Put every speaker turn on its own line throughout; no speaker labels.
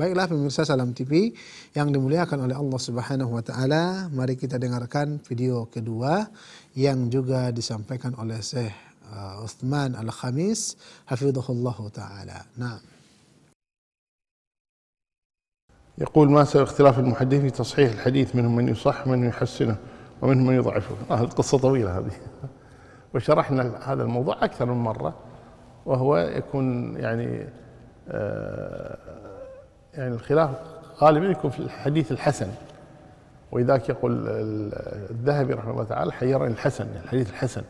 Baiklah pemirsa Salam TV yang dimuliakan oleh Allah Subhanahu wa taala, mari kita dengarkan video kedua yang juga disampaikan oleh Syekh uh, Uthman Al-Khamis hafizahullah taala. Naam.
يقول ما سبب اختلاف المحدثين في تصحيح الحديث منهم من يصح من يحسنه ومنهم من يضعفه آه القصة طويلة هذه وشرحنا هذا الموضوع أكثر من مرة وهو يكون يعني آه يعني الخلاف غالبا يكون في الحديث الحسن ولذلك يقول الذهبي رحمه الله تعالى حيرني الحسن يعني الحديث الحسن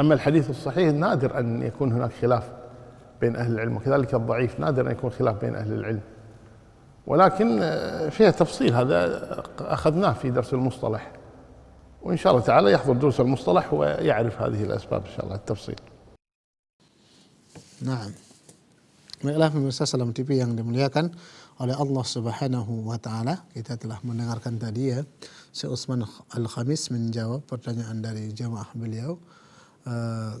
أما الحديث الصحيح نادر أن يكون هناك خلاف بين أهل العلم وكذلك الضعيف نادر أن يكون خلاف بين أهل العلم ولكن فيها تفصيل هذا أخذناه في درس المصطلح وإن شاء الله تعالى يحضر دروس المصطلح ويعرف هذه الأسباب إن شاء الله التفصيل
نعم Baiklah pemirsa Salam TV yang dimuliakan oleh Allah Subhanahu wa taala. Kita telah mendengarkan tadi ya Syekh Utsman Al-Khamis menjawab pertanyaan dari jamaah beliau uh,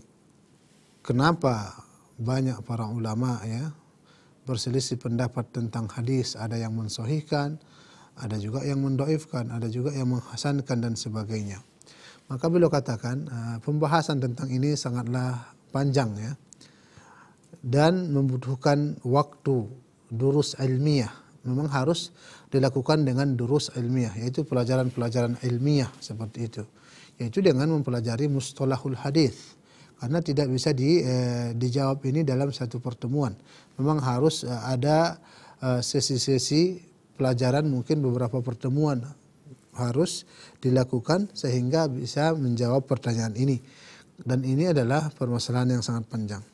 kenapa banyak para ulama ya berselisih pendapat tentang hadis, ada yang mensohihkan, ada juga yang mendoifkan, ada juga yang menghasankan dan sebagainya. Maka beliau katakan uh, pembahasan tentang ini sangatlah panjang ya dan membutuhkan waktu durus ilmiah. Memang harus dilakukan dengan durus ilmiah, yaitu pelajaran-pelajaran ilmiah seperti itu. Yaitu dengan mempelajari mustalahul hadis. Karena tidak bisa di, eh, dijawab ini dalam satu pertemuan. Memang harus eh, ada eh, sesi-sesi pelajaran mungkin beberapa pertemuan harus dilakukan sehingga bisa menjawab pertanyaan ini. Dan ini adalah permasalahan yang sangat panjang.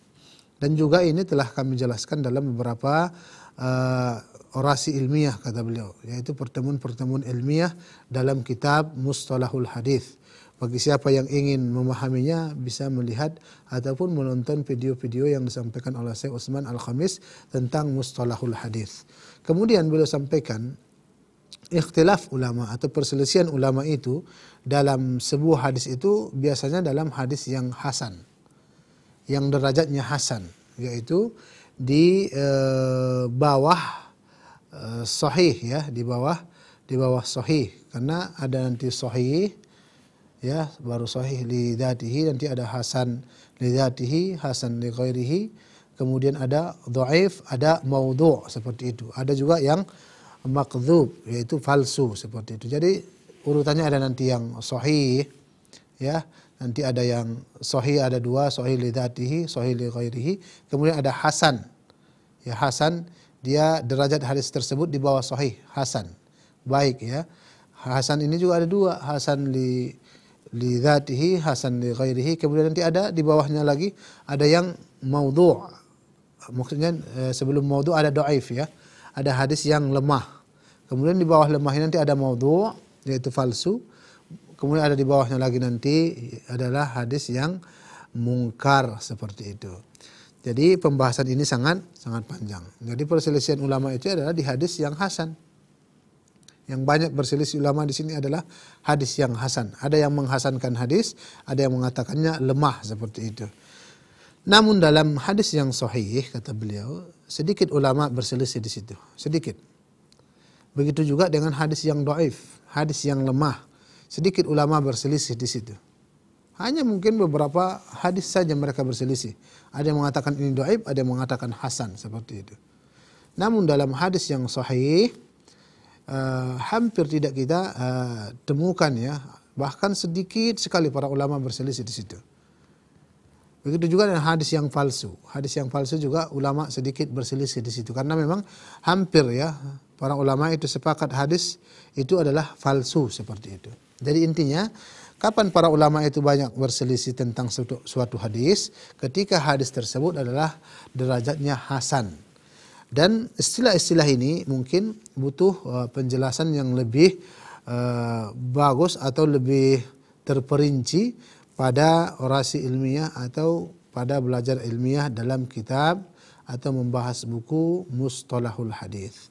Dan juga ini telah kami jelaskan dalam beberapa uh, orasi ilmiah kata beliau, yaitu pertemuan-pertemuan ilmiah dalam kitab Mustalahul Hadith. Bagi siapa yang ingin memahaminya bisa melihat ataupun menonton video-video yang disampaikan oleh Syekh Utsman Al-Khamis tentang Mustalahul Hadith. Kemudian beliau sampaikan ikhtilaf ulama atau perselisihan ulama itu dalam sebuah hadis itu biasanya dalam hadis yang hasan yang derajatnya hasan yaitu di e, bawah e, sahih ya di bawah di bawah sahih karena ada nanti sahih ya baru sahih lidatihi nanti ada hasan lidatihi hasan li kemudian ada dhaif ada maudhu' seperti itu ada juga yang makdzub yaitu palsu seperti itu jadi urutannya ada nanti yang sahih ya nanti ada yang sohi ada dua sohi lidatihi sohi li ghairihi kemudian ada hasan ya hasan dia derajat hadis tersebut di bawah sohi hasan baik ya hasan ini juga ada dua hasan li li dhatihi hasan li ghairihi kemudian nanti ada di bawahnya lagi ada yang maudhu' maksudnya eh, sebelum maudhu' ada doaif ya ada hadis yang lemah kemudian di bawah lemah ini nanti ada maudhu' yaitu falsu Kemudian ada di bawahnya lagi nanti adalah hadis yang mungkar seperti itu. Jadi pembahasan ini sangat sangat panjang. Jadi perselisihan ulama itu adalah di hadis yang hasan. Yang banyak berselisih ulama di sini adalah hadis yang hasan. Ada yang menghasankan hadis, ada yang mengatakannya lemah seperti itu. Namun dalam hadis yang sahih kata beliau, sedikit ulama berselisih di situ, sedikit. Begitu juga dengan hadis yang doif, hadis yang lemah. Sedikit ulama berselisih di situ. Hanya mungkin beberapa hadis saja mereka berselisih. Ada yang mengatakan ini doaib, ada yang mengatakan hasan seperti itu. Namun dalam hadis yang sahih uh, hampir tidak kita uh, temukan ya, bahkan sedikit sekali para ulama berselisih di situ. Begitu juga dengan hadis yang palsu. Hadis yang palsu juga ulama sedikit berselisih di situ karena memang hampir ya para ulama itu sepakat hadis itu adalah palsu seperti itu. Jadi intinya, kapan para ulama itu banyak berselisih tentang suatu, suatu hadis? Ketika hadis tersebut adalah derajatnya hasan. Dan istilah-istilah ini mungkin butuh eh, penjelasan yang lebih uh, bagus atau lebih terperinci pada orasi ilmiah atau pada belajar ilmiah dalam kitab atau membahas buku Mustalahul Hadis.